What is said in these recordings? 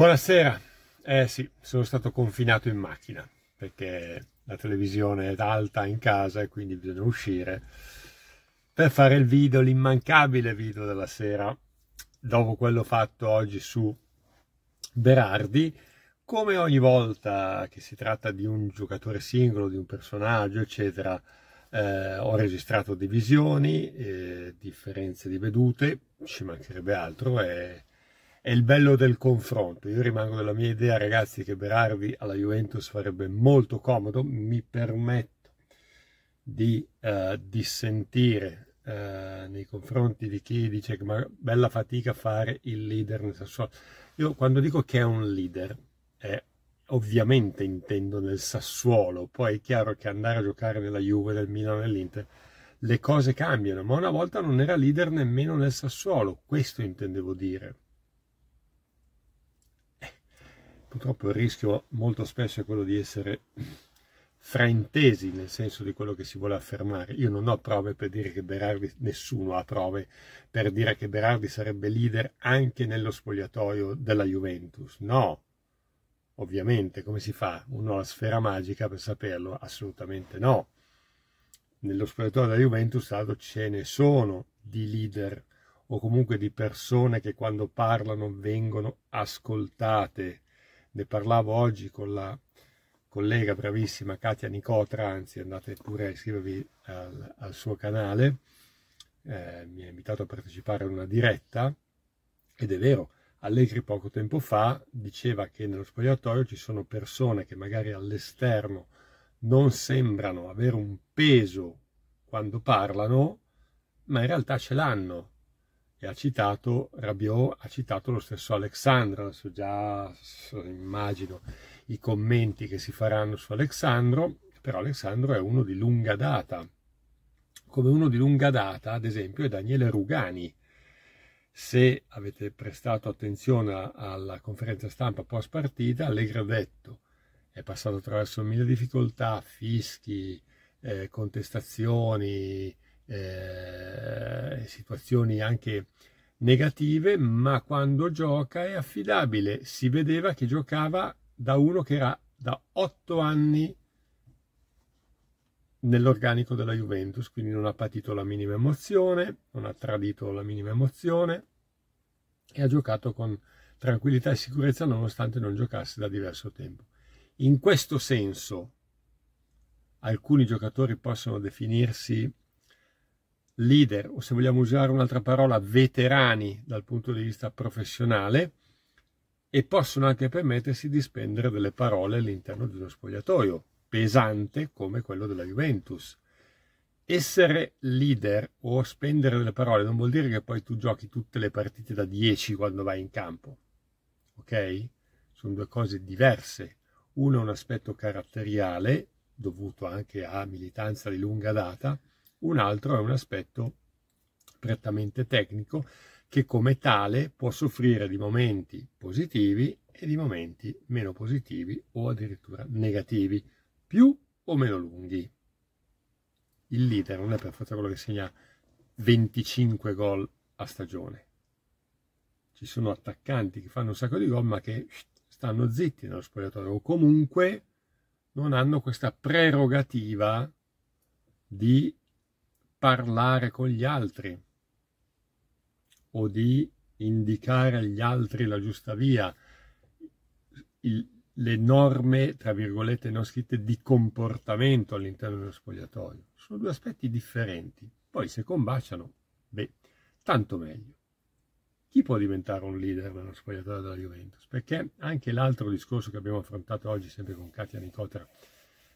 Buonasera. Eh sì, sono stato confinato in macchina perché la televisione è alta in casa e quindi bisogna uscire per fare il video, l'immancabile video della sera, dopo quello fatto oggi su Berardi. Come ogni volta che si tratta di un giocatore singolo, di un personaggio, eccetera, eh, ho registrato divisioni, eh, differenze di vedute, ci mancherebbe altro e eh, è il bello del confronto. Io rimango della mia idea, ragazzi, che Berardi alla Juventus farebbe molto comodo. Mi permetto di uh, dissentire uh, nei confronti di chi dice che ma bella fatica fare il leader nel Sassuolo. Io quando dico che è un leader, è ovviamente intendo nel Sassuolo. Poi è chiaro che andare a giocare nella Juve, nel Milan, nell'Inter le cose cambiano, ma una volta non era leader nemmeno nel Sassuolo, questo intendevo dire. Purtroppo il rischio molto spesso è quello di essere fraintesi nel senso di quello che si vuole affermare. Io non ho prove per dire che Berardi, nessuno ha prove per dire che Berardi sarebbe leader anche nello spogliatoio della Juventus. No, ovviamente, come si fa? Uno ha la sfera magica per saperlo? Assolutamente no. Nello spogliatoio della Juventus, tra l'altro, ce ne sono di leader o comunque di persone che quando parlano vengono ascoltate ne parlavo oggi con la collega bravissima Katia Nicotra, anzi andate pure a iscrivervi al, al suo canale, eh, mi ha invitato a partecipare a una diretta ed è vero, Allegri poco tempo fa diceva che nello spogliatoio ci sono persone che magari all'esterno non sembrano avere un peso quando parlano, ma in realtà ce l'hanno e ha citato Rabiot, ha citato lo stesso Alexandro, adesso già immagino i commenti che si faranno su Alexandro, però Alexandro è uno di lunga data, come uno di lunga data ad esempio è Daniele Rugani. Se avete prestato attenzione alla conferenza stampa post partita, Allegri ha detto è passato attraverso mille difficoltà, fischi, eh, contestazioni, eh, situazioni anche negative, ma quando gioca è affidabile. Si vedeva che giocava da uno che era da otto anni nell'organico della Juventus, quindi non ha patito la minima emozione, non ha tradito la minima emozione e ha giocato con tranquillità e sicurezza nonostante non giocasse da diverso tempo. In questo senso alcuni giocatori possono definirsi leader o se vogliamo usare un'altra parola veterani dal punto di vista professionale e possono anche permettersi di spendere delle parole all'interno di uno spogliatoio pesante come quello della Juventus. Essere leader o spendere delle parole non vuol dire che poi tu giochi tutte le partite da 10 quando vai in campo, ok? Sono due cose diverse. Uno è un aspetto caratteriale dovuto anche a militanza di lunga data, un altro è un aspetto prettamente tecnico che come tale può soffrire di momenti positivi e di momenti meno positivi o addirittura negativi, più o meno lunghi. Il leader non è per forza quello che segna 25 gol a stagione. Ci sono attaccanti che fanno un sacco di gol ma che stanno zitti nello spogliatoio o comunque non hanno questa prerogativa di parlare con gli altri o di indicare agli altri la giusta via, il, le norme, tra virgolette, non scritte di comportamento all'interno dello spogliatoio. Sono due aspetti differenti. Poi se combaciano, beh, tanto meglio. Chi può diventare un leader nello spogliatoio della Juventus? Perché anche l'altro discorso che abbiamo affrontato oggi, sempre con Katia Nicotera,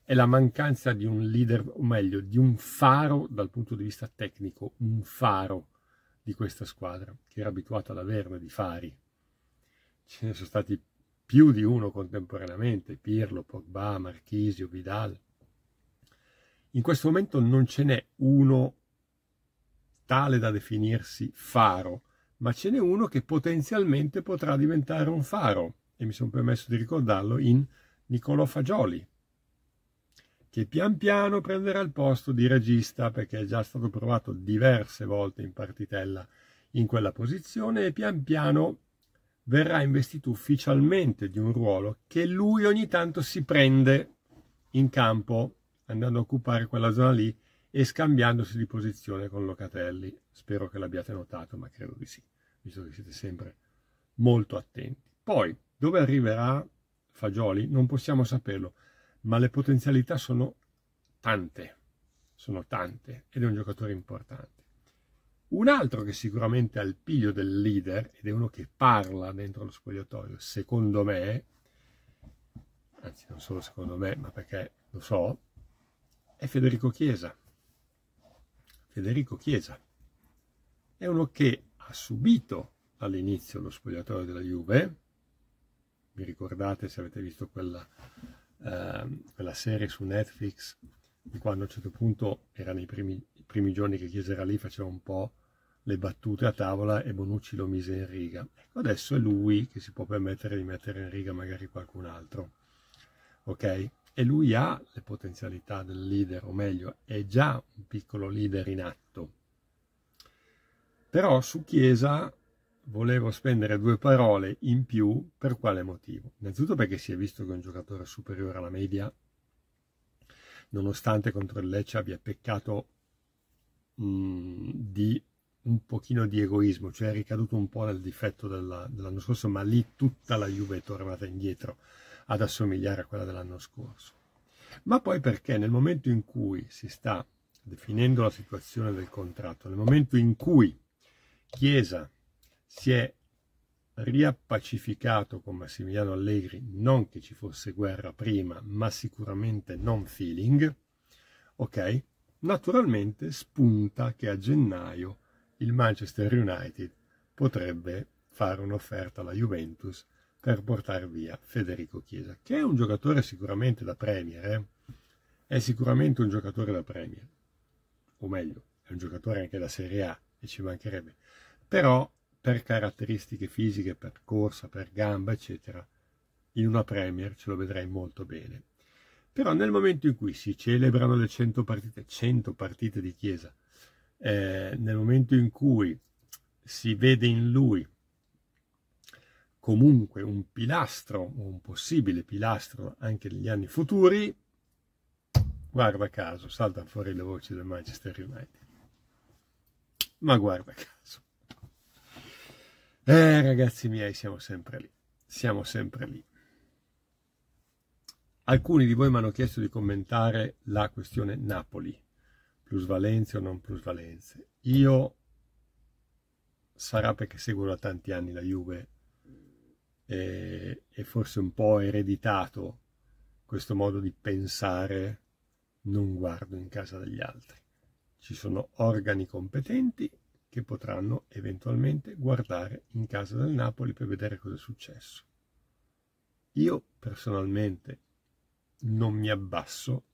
è la mancanza di un leader, o meglio, di un faro dal punto di vista tecnico, un faro di questa squadra, che era abituata ad averne di fari. Ce ne sono stati più di uno contemporaneamente, Pirlo, Pogba, Marchisio, Vidal. In questo momento non ce n'è uno tale da definirsi faro, ma ce n'è uno che potenzialmente potrà diventare un faro, e mi sono permesso di ricordarlo in Niccolò Fagioli, che pian piano prenderà il posto di regista perché è già stato provato diverse volte in partitella in quella posizione e pian piano verrà investito ufficialmente di un ruolo che lui ogni tanto si prende in campo andando a occupare quella zona lì e scambiandosi di posizione con Locatelli. Spero che l'abbiate notato, ma credo di sì, visto che siete sempre molto attenti. Poi, dove arriverà Fagioli? Non possiamo saperlo ma le potenzialità sono tante, sono tante ed è un giocatore importante. Un altro che sicuramente ha il piglio del leader ed è uno che parla dentro lo spogliatoio, secondo me, anzi non solo secondo me, ma perché lo so, è Federico Chiesa. Federico Chiesa è uno che ha subito all'inizio lo spogliatoio della Juve, vi ricordate se avete visto quella eh, quella serie su Netflix di quando a un certo punto erano i primi, i primi giorni che Chiesa era lì, faceva un po' le battute a tavola e Bonucci lo mise in riga. Ecco, adesso è lui che si può permettere di mettere in riga magari qualcun altro. Ok? E lui ha le potenzialità del leader, o meglio, è già un piccolo leader in atto. Però su Chiesa volevo spendere due parole in più per quale motivo? Innanzitutto perché si è visto che è un giocatore superiore alla media, nonostante contro il Lecce abbia peccato mh, di un pochino di egoismo, cioè è ricaduto un po' nel difetto della, dell'anno scorso, ma lì tutta la Juve è tornata indietro ad assomigliare a quella dell'anno scorso. Ma poi perché nel momento in cui si sta definendo la situazione del contratto, nel momento in cui Chiesa si è riappacificato con Massimiliano Allegri, non che ci fosse guerra prima, ma sicuramente non feeling, ok? Naturalmente spunta che a gennaio il Manchester United potrebbe fare un'offerta alla Juventus per portare via Federico Chiesa, che è un giocatore sicuramente da Premier, eh? è sicuramente un giocatore da Premier, o meglio, è un giocatore anche da Serie A e ci mancherebbe, però per caratteristiche fisiche, per corsa, per gamba, eccetera, in una Premier ce lo vedrei molto bene. Però nel momento in cui si celebrano le 100 partite, 100 partite di Chiesa, eh, nel momento in cui si vede in lui comunque un pilastro, un possibile pilastro anche negli anni futuri, guarda caso, saltano fuori le voci del Manchester United. Ma guarda caso. Eh, ragazzi miei, siamo sempre lì. Siamo sempre lì. Alcuni di voi mi hanno chiesto di commentare la questione Napoli, plusvalenze o non plusvalenze. Io sarà perché seguo da tanti anni la Juve e, e forse un po' ereditato questo modo di pensare non guardo in casa degli altri. Ci sono organi competenti che potranno eventualmente guardare in casa del Napoli per vedere cosa è successo. Io personalmente non mi abbasso,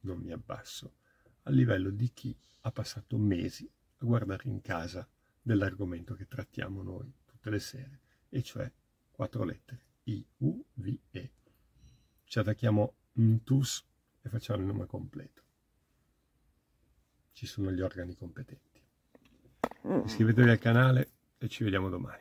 non mi abbasso a livello di chi ha passato mesi a guardare in casa dell'argomento che trattiamo noi tutte le sere, e cioè quattro lettere, I, U, V, E. Ci attacchiamo Ntus e facciamo il nome completo. Ci sono gli organi competenti. Iscrivetevi al canale e ci vediamo domani.